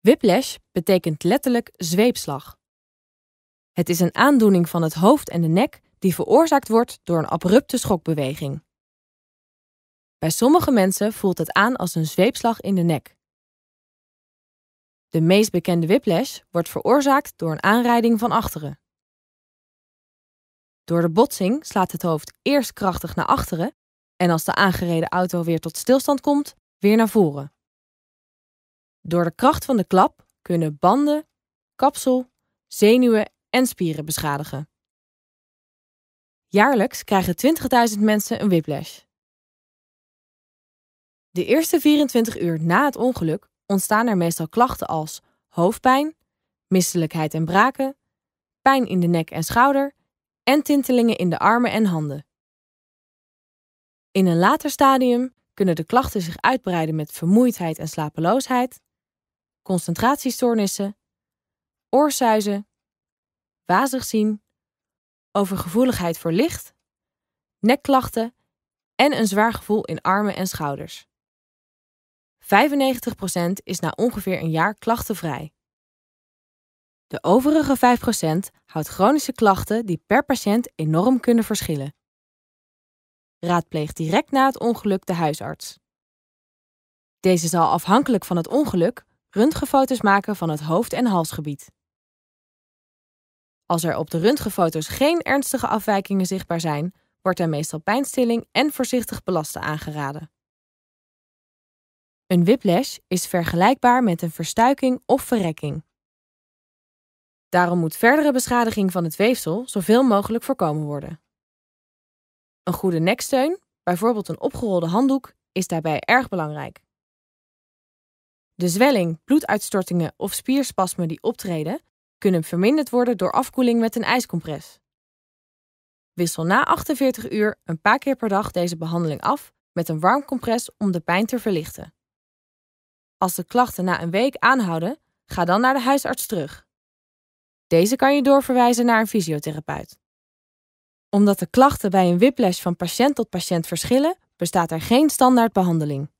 Whiplash betekent letterlijk zweepslag. Het is een aandoening van het hoofd en de nek die veroorzaakt wordt door een abrupte schokbeweging. Bij sommige mensen voelt het aan als een zweepslag in de nek. De meest bekende whiplash wordt veroorzaakt door een aanrijding van achteren. Door de botsing slaat het hoofd eerst krachtig naar achteren en als de aangereden auto weer tot stilstand komt, weer naar voren. Door de kracht van de klap kunnen banden, kapsel, zenuwen en spieren beschadigen. Jaarlijks krijgen 20.000 mensen een whiplash. De eerste 24 uur na het ongeluk ontstaan er meestal klachten als hoofdpijn, misselijkheid en braken, pijn in de nek en schouder en tintelingen in de armen en handen. In een later stadium kunnen de klachten zich uitbreiden met vermoeidheid en slapeloosheid, concentratiestoornissen, oorsuizen, wazig zien, overgevoeligheid voor licht, nekklachten en een zwaar gevoel in armen en schouders. 95% is na ongeveer een jaar klachtenvrij. De overige 5% houdt chronische klachten die per patiënt enorm kunnen verschillen. Raadpleeg direct na het ongeluk de huisarts. Deze zal afhankelijk van het ongeluk röntgenfoto's maken van het hoofd- en halsgebied. Als er op de röntgenfoto's geen ernstige afwijkingen zichtbaar zijn, wordt er meestal pijnstilling en voorzichtig belasten aangeraden. Een whiplash is vergelijkbaar met een verstuiking of verrekking. Daarom moet verdere beschadiging van het weefsel zoveel mogelijk voorkomen worden. Een goede neksteun, bijvoorbeeld een opgerolde handdoek, is daarbij erg belangrijk. De zwelling, bloeduitstortingen of spierspasmen die optreden, kunnen verminderd worden door afkoeling met een ijscompres. Wissel na 48 uur een paar keer per dag deze behandeling af met een warm compres om de pijn te verlichten. Als de klachten na een week aanhouden, ga dan naar de huisarts terug. Deze kan je doorverwijzen naar een fysiotherapeut. Omdat de klachten bij een whiplash van patiënt tot patiënt verschillen, bestaat er geen standaard behandeling.